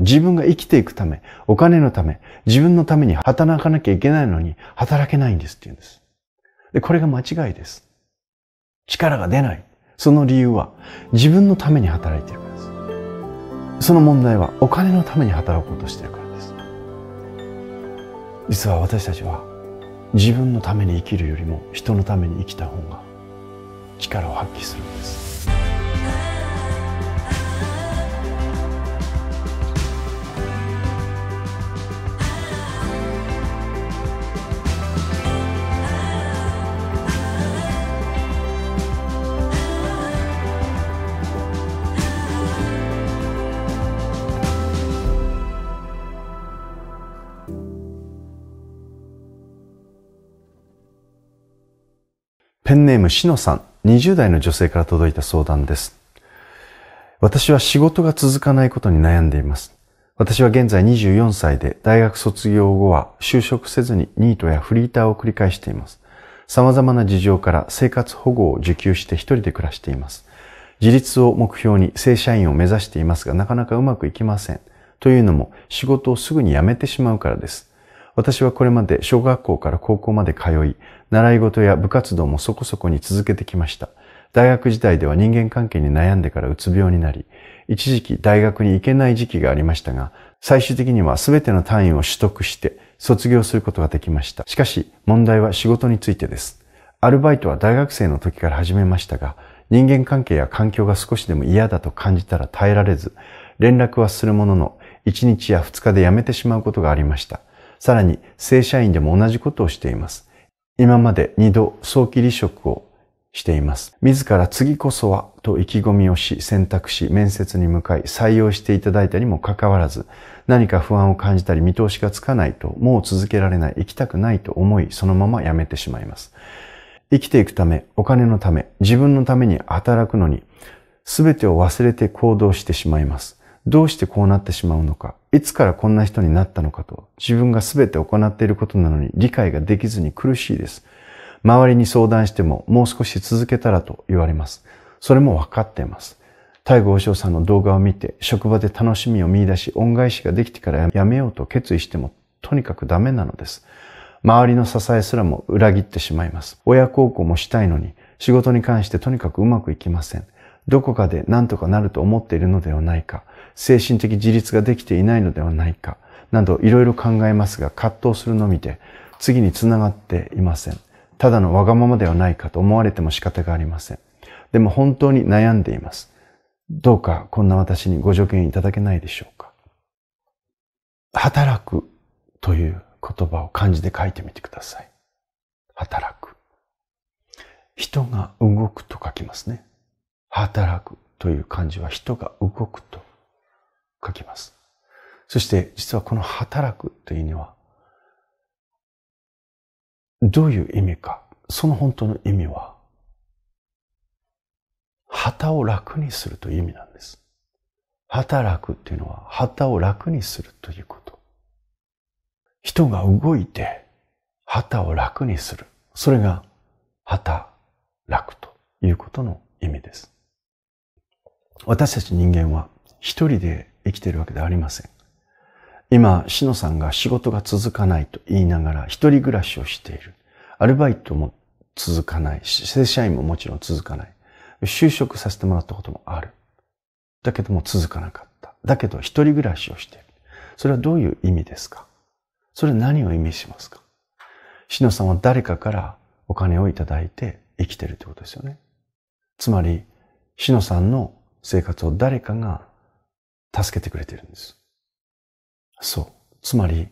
自分が生きていくため、お金のため、自分のために働かなきゃいけないのに、働けないんですって言うんです。で、これが間違いです。力が出ない。その理由は、自分のために働いているからです。その問題は、お金のために働こうとしているからです。実は私たちは、自分のために生きるよりも、人のために生きた方が、力を発揮するんです。ペンネームしのさん、20代の女性から届いた相談です。私は仕事が続かないことに悩んでいます。私は現在24歳で、大学卒業後は就職せずにニートやフリーターを繰り返しています。様々な事情から生活保護を受給して一人で暮らしています。自立を目標に正社員を目指していますが、なかなかうまくいきません。というのも、仕事をすぐに辞めてしまうからです。私はこれまで小学校から高校まで通い、習い事や部活動もそこそこに続けてきました。大学時代では人間関係に悩んでからうつ病になり、一時期大学に行けない時期がありましたが、最終的には全ての単位を取得して卒業することができました。しかし、問題は仕事についてです。アルバイトは大学生の時から始めましたが、人間関係や環境が少しでも嫌だと感じたら耐えられず、連絡はするものの、1日や2日で辞めてしまうことがありました。さらに正社員でも同じことをしています。今まで2度早期離職をしています。自ら次こそはと意気込みをし、選択し、面接に向かい、採用していただいたにもかかわらず、何か不安を感じたり見通しがつかないと、もう続けられない、行きたくないと思い、そのまま辞めてしまいます。生きていくため、お金のため、自分のために働くのに、すべてを忘れて行動してしまいます。どうしてこうなってしまうのか、いつからこんな人になったのかと、自分が全て行っていることなのに理解ができずに苦しいです。周りに相談してももう少し続けたらと言われます。それもわかっています。大悟和尚さんの動画を見て、職場で楽しみを見出し、恩返しができてからやめようと決意しても、とにかくダメなのです。周りの支えすらも裏切ってしまいます。親孝行もしたいのに、仕事に関してとにかくうまくいきません。どこかで何とかなると思っているのではないか。精神的自立ができていないのではないか、などいろいろ考えますが、葛藤するのみで、次につながっていません。ただのわがままではないかと思われても仕方がありません。でも本当に悩んでいます。どうかこんな私にご助言いただけないでしょうか。働くという言葉を漢字で書いてみてください。働く。人が動くと書きますね。働くという漢字は人が動くと書きます。そして実はこの働くというのは、どういう意味か、その本当の意味は、旗を楽にするという意味なんです。働くというのは、旗を楽にするということ。人が動いて、旗を楽にする。それが、旗、楽ということの意味です。私たち人間は、一人で生きているわけではありません。今、しのさんが仕事が続かないと言いながら、一人暮らしをしている。アルバイトも続かないし、正社員ももちろん続かない。就職させてもらったこともある。だけども続かなかった。だけど一人暮らしをしている。それはどういう意味ですかそれは何を意味しますかしのさんは誰かからお金をいただいて生きてるってことですよね。つまり、しのさんの生活を誰かが助けてくれてるんです。そう。つまり、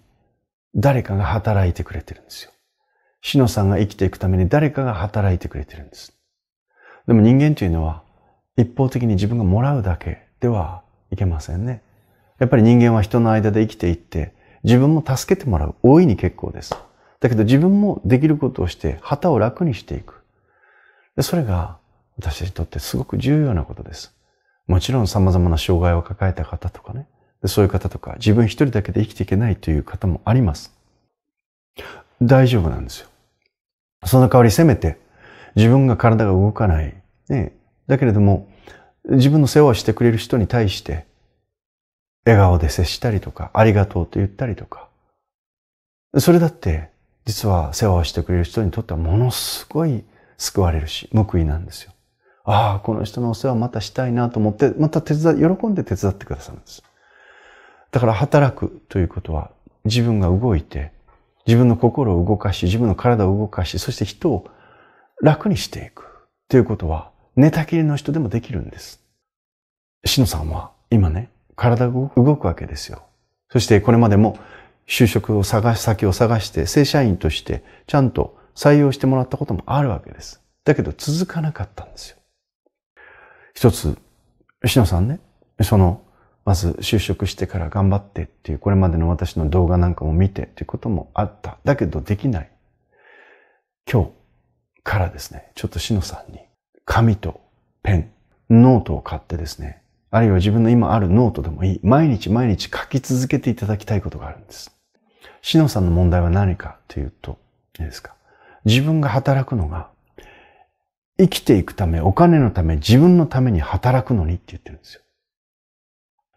誰かが働いてくれてるんですよ。死のさんが生きていくために誰かが働いてくれてるんです。でも人間というのは、一方的に自分がもらうだけではいけませんね。やっぱり人間は人の間で生きていって、自分も助けてもらう。大いに結構です。だけど自分もできることをして、旗を楽にしていく。それが私にとってすごく重要なことです。もちろん様々な障害を抱えた方とかね、そういう方とか、自分一人だけで生きていけないという方もあります。大丈夫なんですよ。その代わりせめて、自分が体が動かない。ね、だけれども、自分の世話をしてくれる人に対して、笑顔で接したりとか、ありがとうと言ったりとか。それだって、実は世話をしてくれる人にとってはものすごい救われるし、報いなんですよ。ああ、この人のお世話またしたいなと思って、また手伝、喜んで手伝ってくださるんです。だから働くということは、自分が動いて、自分の心を動かし、自分の体を動かし、そして人を楽にしていくということは、寝たきりの人でもできるんです。しのさんは今ね、体が動くわけですよ。そしてこれまでも就職を探し、先を探して、正社員としてちゃんと採用してもらったこともあるわけです。だけど続かなかったんですよ。一つ、吉野さんね、その、まず就職してから頑張ってっていう、これまでの私の動画なんかも見てっていうこともあった。だけどできない。今日からですね、ちょっとしのさんに、紙とペン、ノートを買ってですね、あるいは自分の今あるノートでもいい。毎日毎日書き続けていただきたいことがあるんです。しのさんの問題は何かというと、いいですか。自分が働くのが生きていくため、お金のため、自分のために働くのにって言ってるんですよ。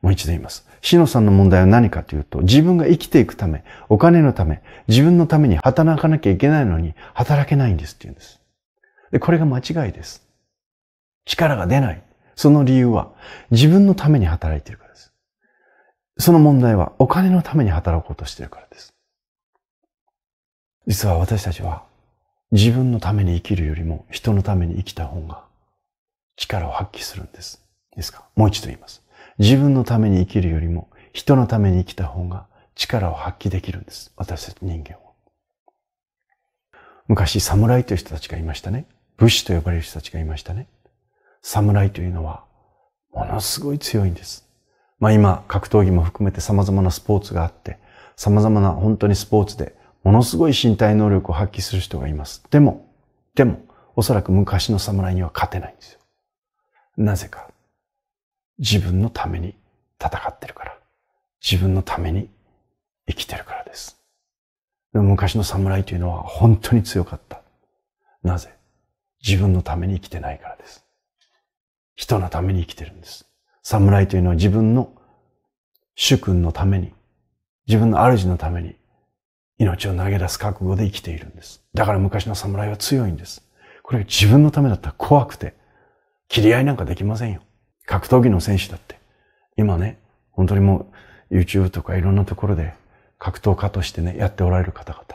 もう一度言います。しのさんの問題は何かというと、自分が生きていくため、お金のため、自分のために働かなきゃいけないのに、働けないんですって言うんです。で、これが間違いです。力が出ない。その理由は、自分のために働いているからです。その問題は、お金のために働こうとしているからです。実は私たちは、自分のために生きるよりも人のために生きた方が力を発揮するんです。ですかもう一度言います。自分のために生きるよりも人のために生きた方が力を発揮できるんです。私たち人間は。昔、侍という人たちがいましたね。武士と呼ばれる人たちがいましたね。侍というのは、ものすごい強いんです。まあ今、格闘技も含めて様々なスポーツがあって、様々な本当にスポーツでものすごい身体能力を発揮する人がいます。でも、でも、おそらく昔の侍には勝てないんですよ。なぜか。自分のために戦ってるから。自分のために生きてるからです。でも昔の侍というのは本当に強かった。なぜ自分のために生きてないからです。人のために生きてるんです。侍というのは自分の主君のために、自分の主のために命を投げ出す覚悟で生きているんです。だから昔の侍は強いんです。これ自分のためだったら怖くて、切り合いなんかできませんよ。格闘技の選手だって。今ね、本当にもう YouTube とかいろんなところで格闘家としてね、やっておられる方々。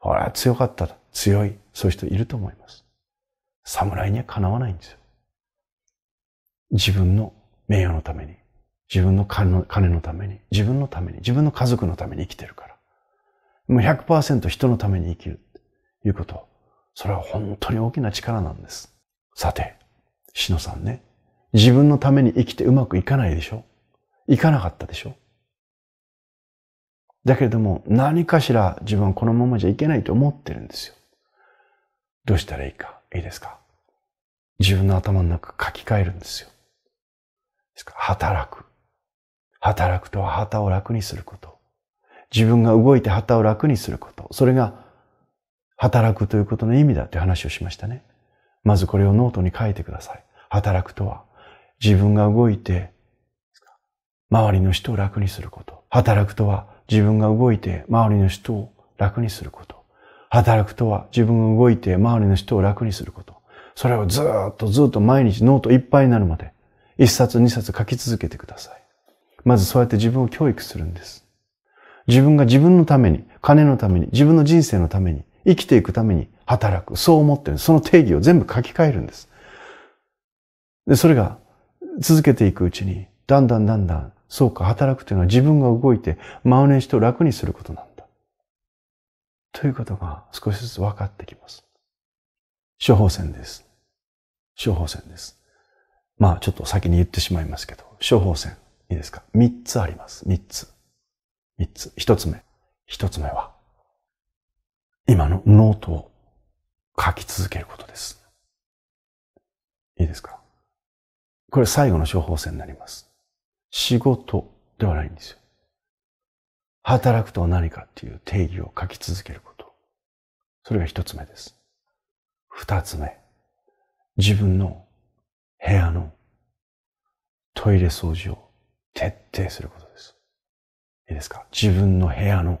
ほら、強かった。強い。そういう人いると思います。侍にはかなわないんですよ。自分の名誉のために、自分の金のために、自分のために、自分の家族のために生きてるから。もう100%人のために生きるということ。それは本当に大きな力なんです。さて、しのさんね、自分のために生きてうまくいかないでしょいかなかったでしょだけれども、何かしら自分はこのままじゃいけないと思ってるんですよ。どうしたらいいか、いいですか自分の頭の中書き換えるんですよ。ですから働く。働くとは旗を楽にすること。自分が動いて旗を楽にすること。それが働くということの意味だという話をしましたね。まずこれをノートに書いてください。働くとは、自分が動いて、周りの人を楽にすること。働くとは、自分が動いて周りの人を楽にすること。働くとは、自分が動いて周りの人を楽にすること。それをずっとずっと毎日ノートいっぱいになるまで、一冊二冊書き続けてください。まずそうやって自分を教育するんです。自分が自分のために、金のために、自分の人生のために、生きていくために働く。そう思ってる。その定義を全部書き換えるんです。で、それが続けていくうちに、だんだんだんだん、そうか、働くというのは自分が動いて、真似ネ人と楽にすることなんだ。ということが少しずつ分かってきます。処方箋です。処方箋です。まあ、ちょっと先に言ってしまいますけど、処方箋、いいですか三つあります。三つ。三つ。一つ目。一つ目は、今のノートを書き続けることです。いいですかこれ最後の処方箋になります。仕事ではないんですよ。働くとは何かっていう定義を書き続けること。それが一つ目です。二つ目。自分の部屋のトイレ掃除を徹底すること。いいですか自分の部屋の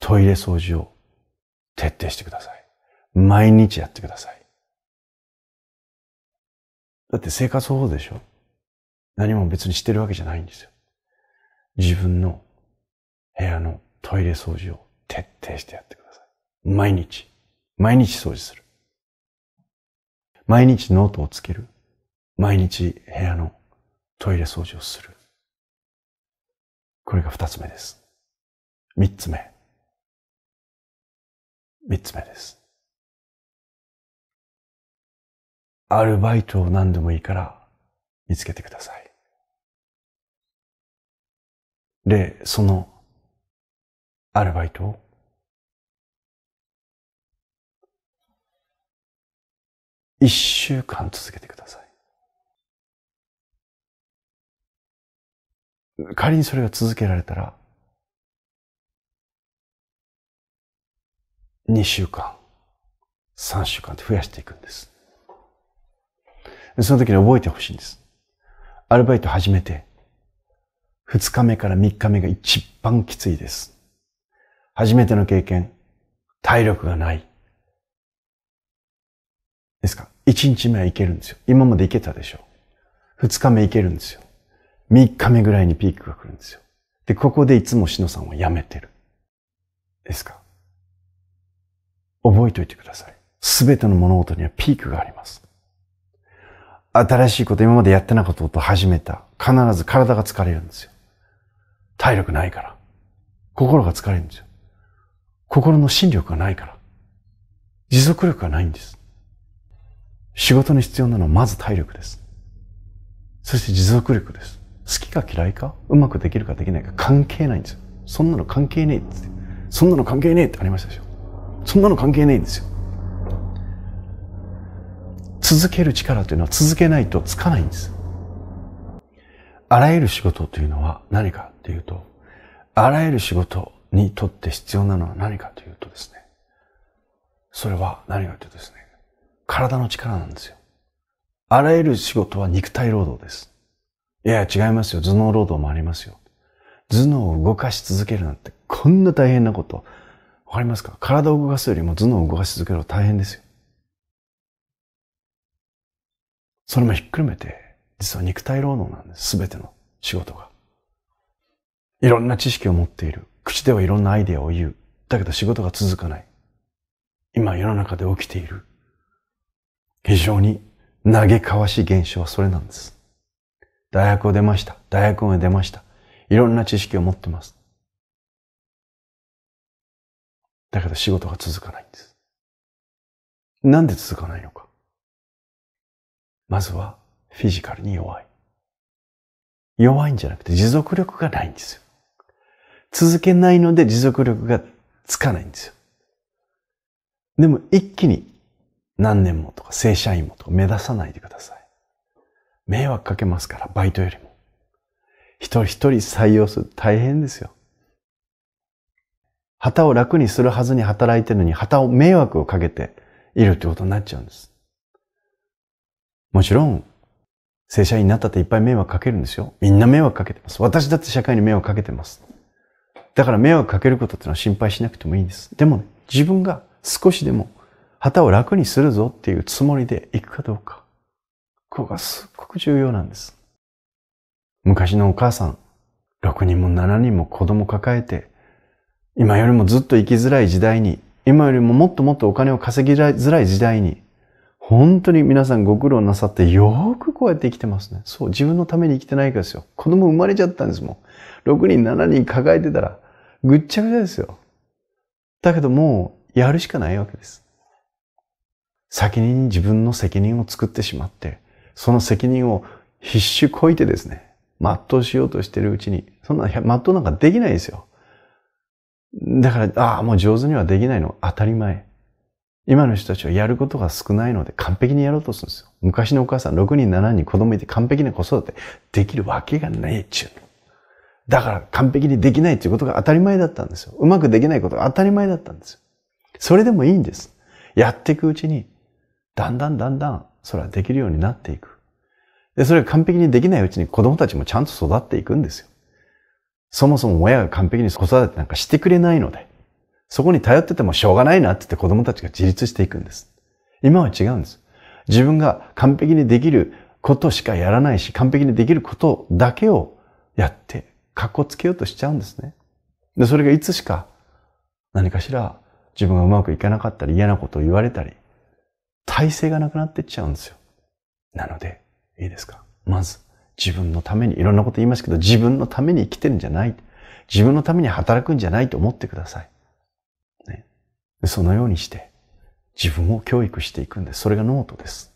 トイレ掃除を徹底してください。毎日やってください。だって生活保護でしょ何も別にしてるわけじゃないんですよ。自分の部屋のトイレ掃除を徹底してやってください。毎日。毎日掃除する。毎日ノートをつける。毎日部屋のトイレ掃除をする。これが二つ目です。三つ目。三つ目です。アルバイトを何でもいいから見つけてください。で、そのアルバイトを一週間続けてください。仮にそれが続けられたら、2週間、3週間って増やしていくんです。その時に覚えてほしいんです。アルバイト始めて、2日目から3日目が一番きついです。初めての経験、体力がない。ですか ?1 日目はいけるんですよ。今までいけたでしょ。2日目いけるんですよ。3日目ぐらいにピークが来るんですよ。で、ここでいつもしのさんはやめてる。ですか覚えておいてください。すべての物事にはピークがあります。新しいこと、今までやってなかったことを始めた。必ず体が疲れるんですよ。体力ないから。心が疲れるんですよ。心の心力がないから。持続力がないんです。仕事に必要なのはまず体力です。そして持続力です。好きか嫌いかうまくできるかできないか関係ないんですよそんなの関係ねえってそんなの関係ねえってありましたでしょそんなの関係ねえんですよ続ける力というのは続けないとつかないんですあらゆる仕事というのは何かっていうとあらゆる仕事にとって必要なのは何かというとですねそれは何かというとですね体の力なんですよあらゆる仕事は肉体労働ですいや、違いますよ。頭脳労働もありますよ。頭脳を動かし続けるなんて、こんな大変なこと。わかりますか体を動かすよりも頭脳を動かし続けるの大変ですよ。それもひっくるめて、実は肉体労働なんです。すべての仕事が。いろんな知識を持っている。口ではいろんなアイデアを言う。だけど仕事が続かない。今世の中で起きている。非常に嘆かわしい現象はそれなんです。大学を出ました。大学を出ました。いろんな知識を持ってます。だけど仕事が続かないんです。なんで続かないのか。まずはフィジカルに弱い。弱いんじゃなくて持続力がないんですよ。続けないので持続力がつかないんですよ。でも一気に何年もとか正社員もとか目指さないでください。迷惑かけますから、バイトよりも。一人一人採用する。大変ですよ。旗を楽にするはずに働いてるのに、旗を迷惑をかけているってことになっちゃうんです。もちろん、正社員になったっていっぱい迷惑かけるんですよ。みんな迷惑かけてます。私だって社会に迷惑かけてます。だから迷惑かけることってのは心配しなくてもいいんです。でもね、自分が少しでも旗を楽にするぞっていうつもりで行くかどうか。ここがすっごく重要なんです。昔のお母さん、6人も7人も子供抱えて、今よりもずっと生きづらい時代に、今よりももっともっとお金を稼ぎづらい時代に、本当に皆さんご苦労なさってよくこうやって生きてますね。そう、自分のために生きてないからですよ。子供生まれちゃったんですもん。6人、7人抱えてたら、ぐっちゃぐちゃですよ。だけどもう、やるしかないわけです。先に自分の責任を作ってしまって、その責任を必死こいてですね、全うしようとしてるうちに、そんな全うなんかできないですよ。だから、ああ、もう上手にはできないの当たり前。今の人たちはやることが少ないので完璧にやろうとするんですよ。昔のお母さん6人7人子供いて完璧な子育てできるわけがないっちゅうの。だから完璧にできないっていうことが当たり前だったんですよ。うまくできないことが当たり前だったんですよ。それでもいいんです。やっていくうちに、だんだんだんだんそれはできるようになっていく。で、それが完璧にできないうちに子供たちもちゃんと育っていくんですよ。そもそも親が完璧に子育てなんかしてくれないので、そこに頼っててもしょうがないなって言って子供たちが自立していくんです。今は違うんです。自分が完璧にできることしかやらないし、完璧にできることだけをやって、格好つけようとしちゃうんですね。で、それがいつしか何かしら自分がうまくいかなかったり嫌なことを言われたり、体制がなくなってっちゃうんですよ。なので、いいですかまず、自分のために、いろんなこと言いますけど、自分のために生きてるんじゃない。自分のために働くんじゃないと思ってください。ね、そのようにして、自分を教育していくんです。それがノートです。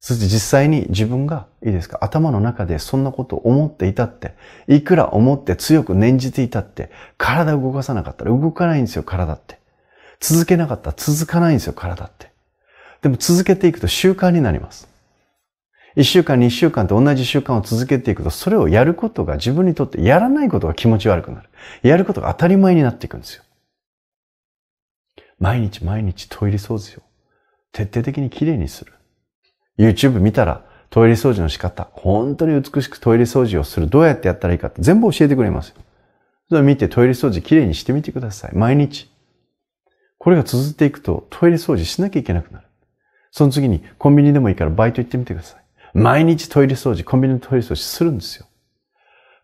そして実際に自分が、いいですか、頭の中でそんなことを思っていたって、いくら思って強く念じていたって、体動かさなかったら動かないんですよ、体って。続けなかったら続かないんですよ、体って。でも続けていくと習慣になります。一週間、二週間と同じ習慣を続けていくと、それをやることが自分にとってやらないことが気持ち悪くなる。やることが当たり前になっていくんですよ。毎日毎日トイレ掃除を徹底的にきれいにする。YouTube 見たらトイレ掃除の仕方、本当に美しくトイレ掃除をする。どうやってやったらいいかって全部教えてくれますよ。それを見てトイレ掃除きれいにしてみてください。毎日。これが続いていくとトイレ掃除しなきゃいけなくなる。その次にコンビニでもいいからバイト行ってみてください。毎日トイレ掃除、コンビニのトイレ掃除するんですよ。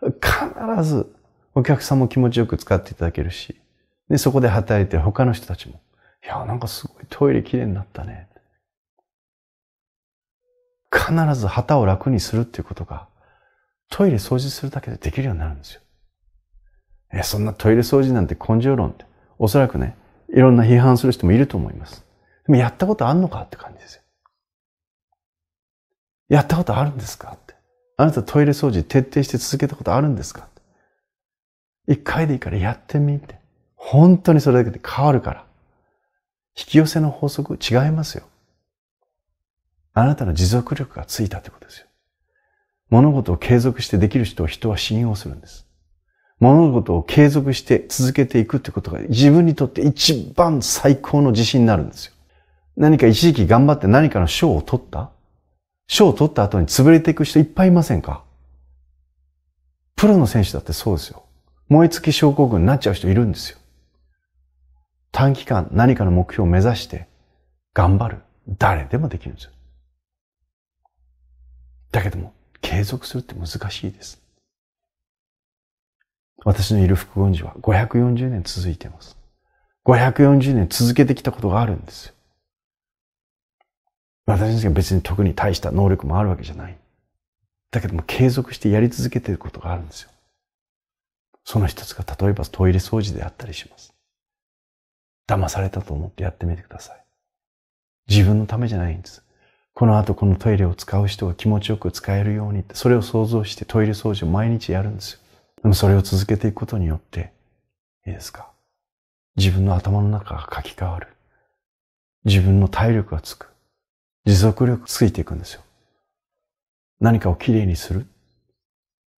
必ずお客さんも気持ちよく使っていただけるし、で、そこで働いて他の人たちも、いや、なんかすごいトイレきれいになったね。必ず旗を楽にするっていうことが、トイレ掃除するだけでできるようになるんですよ。え、そんなトイレ掃除なんて根性論って、おそらくね、いろんな批判する人もいると思います。でもやったことあんのかって感じですよ。やったことあるんですかって。あなたトイレ掃除徹底して続けたことあるんですか一回でいいからやってみて。本当にそれだけで変わるから。引き寄せの法則違いますよ。あなたの持続力がついたってことですよ。物事を継続してできる人を人は信用するんです。物事を継続して続けていくってことが自分にとって一番最高の自信になるんですよ。何か一時期頑張って何かの賞を取った賞を取った後に潰れていく人いっぱいいませんかプロの選手だってそうですよ。燃え尽き症候群になっちゃう人いるんですよ。短期間何かの目標を目指して頑張る。誰でもできるんですよ。だけども、継続するって難しいです。私のいる副音寺は540年続いてます。540年続けてきたことがあるんですよ。私たちが別に特に大した能力もあるわけじゃない。だけども継続してやり続けていることがあるんですよ。その一つが例えばトイレ掃除であったりします。騙されたと思ってやってみてください。自分のためじゃないんです。この後このトイレを使う人が気持ちよく使えるようにって、それを想像してトイレ掃除を毎日やるんですよ。でもそれを続けていくことによって、いいですか自分の頭の中が書き換わる。自分の体力がつく。持続力ついていくんですよ。何かをきれいにする。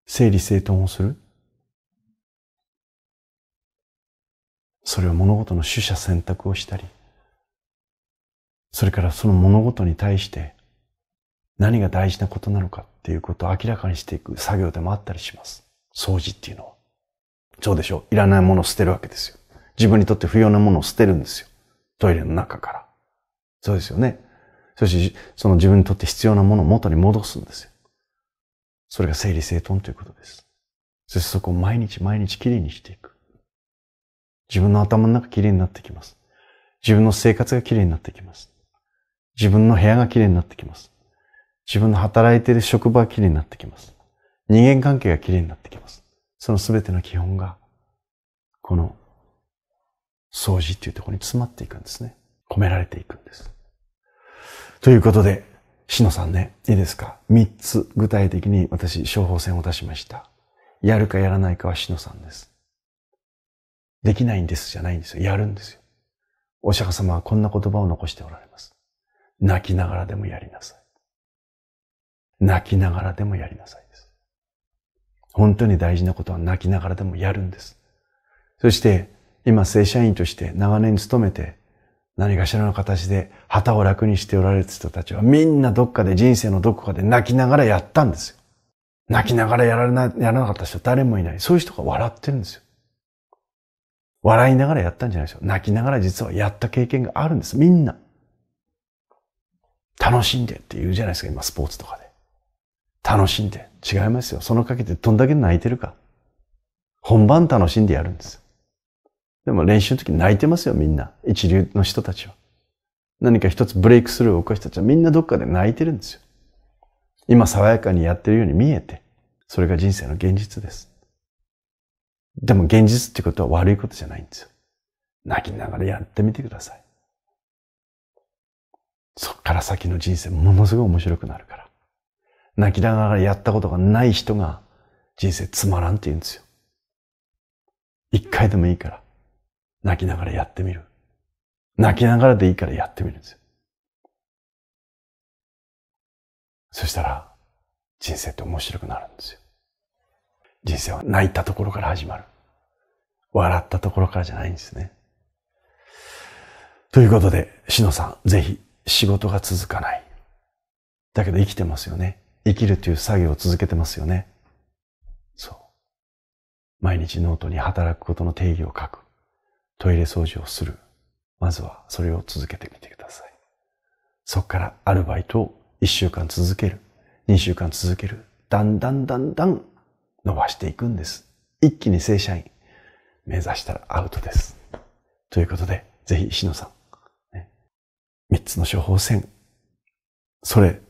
整理整頓をする。それは物事の取捨選択をしたり、それからその物事に対して何が大事なことなのかっていうことを明らかにしていく作業でもあったりします。掃除っていうのは。そうでしょう。いらないものを捨てるわけですよ。自分にとって不要なものを捨てるんですよ。トイレの中から。そうですよね。そして、その自分にとって必要なものを元に戻すんですよ。それが整理整頓ということです。そしてそこを毎日毎日きれいにしていく。自分の頭の中きれいになってきます。自分の生活がきれいになってきます。自分の部屋がきれいになってきます。自分の働いている職場がきれいになってきます。人間関係がきれいになってきます。その全ての基本が、この掃除っていうところに詰まっていくんですね。込められていくんです。ということで、しのさんね、いいですか三つ具体的に私、処方箋を出しました。やるかやらないかはしのさんです。できないんですじゃないんですよ。やるんですよ。お釈迦様はこんな言葉を残しておられます。泣きながらでもやりなさい。泣きながらでもやりなさいです。本当に大事なことは泣きながらでもやるんです。そして、今正社員として長年勤めて何かしらの形で旗を楽にしておられる人たちはみんなどっかで人生のどこかで泣きながらやったんですよ。泣きながらやらな、やらなかった人誰もいない。そういう人が笑ってるんですよ。笑いながらやったんじゃないですよ。泣きながら実はやった経験があるんです。みんな。楽しんでって言うじゃないですか、今スポーツとかで。楽しんで。違いますよ。そのかけてどんだけ泣いてるか。本番楽しんでやるんです。でも練習の時泣いてますよ、みんな。一流の人たちは。何か一つブレイクスルーを起こした人たちはみんなどっかで泣いてるんですよ。今爽やかにやってるように見えて、それが人生の現実です。でも現実ってことは悪いことじゃないんですよ。泣きながらやってみてください。そっから先の人生ものすごい面白くなるから。泣きながらやったことがない人が人生つまらんって言うんですよ。一回でもいいから。泣きながらやってみる。泣きながらでいいからやってみるんですよ。そしたら、人生って面白くなるんですよ。人生は泣いたところから始まる。笑ったところからじゃないんですね。ということで、しのさん、ぜひ仕事が続かない。だけど生きてますよね。生きるという作業を続けてますよね。そう。毎日ノートに働くことの定義を書く。トイレ掃除をする。まずはそれを続けてみてください。そこからアルバイトを1週間続ける。2週間続ける。だんだんだんだん伸ばしていくんです。一気に正社員目指したらアウトです。ということで、ぜひ石野さん、ね、3つの処方箋、それ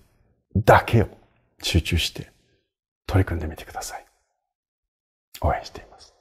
だけを集中して取り組んでみてください。応援しています。